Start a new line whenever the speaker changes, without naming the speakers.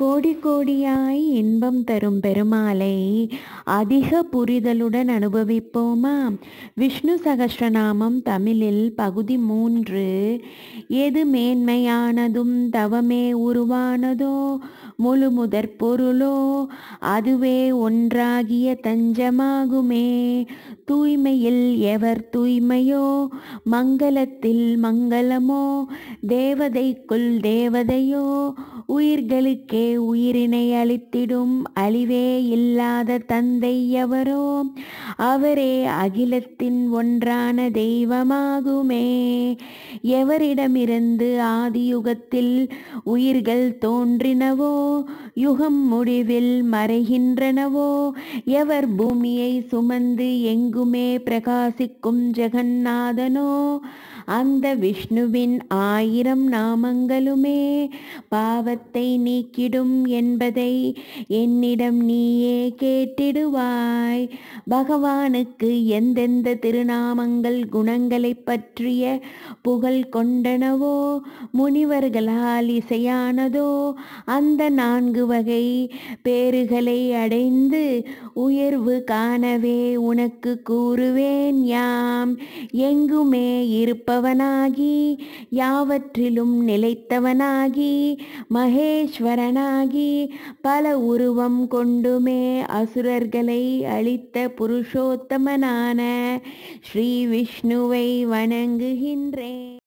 கோடி கோடியாய் இன்பம் தரும் பெருமாளை அதிக புரிதலுடன் அனுபவிப்போமா விஷ்ணு சகஸ்ரநாமம் தமிழில் பகுதி மூன்று எது மேன்மையானதும் தவமே உருவானதோ முழு முதற் பொருளோ அதுவே ஒன்றாகிய தஞ்சமாகுமே தூய்மையில் எவர் தூய்மையோ மங்களத்தில் மங்களமோ தேவதைக்குள் தேவதையோ உயிர்களுக்கே உயிரினை அளித்திடும் அழிவே இல்லாத தந்தை எவரோ அவரே அகிலத்தின் ஒன்றான தெய்வமாகுமே எவரிடமிருந்து ஆதியுகத்தில் உயிர்கள் தோன்றினவோ யுகம் முடிவில் மறைகின்றனவோ எவர் பூமியை சுமந்து எங்குமே பிரகாசிக்கும் ஜெகநாதனோ அந்த விஷ்ணுவின் ஆயிரம் நாமங்களுமே பாவத்தை நீக்கிடும் என்பதை என்னிடம் நீயே கேட்டிடுவாய் பகவானுக்கு எந்தெந்த திருநாமங்கள் குணங்களை பற்றிய புக புகழ் கொண்டனவோ முனிவர்களால் இசையானதோ அந்த நான்கு வகை பேறுகளை அடைந்து உயர்வு காணவே உனக்கு கூறுவேன் யாம் எங்குமே இருப்பவனாகி யாவற்றிலும் நிலைத்தவனாகி மகேஸ்வரனாகி பல உருவம் கொண்டுமே அசுரர்களை அளித்த புருஷோத்தமனான ஸ்ரீ விஷ்ணுவை வணங்குகின்றேன்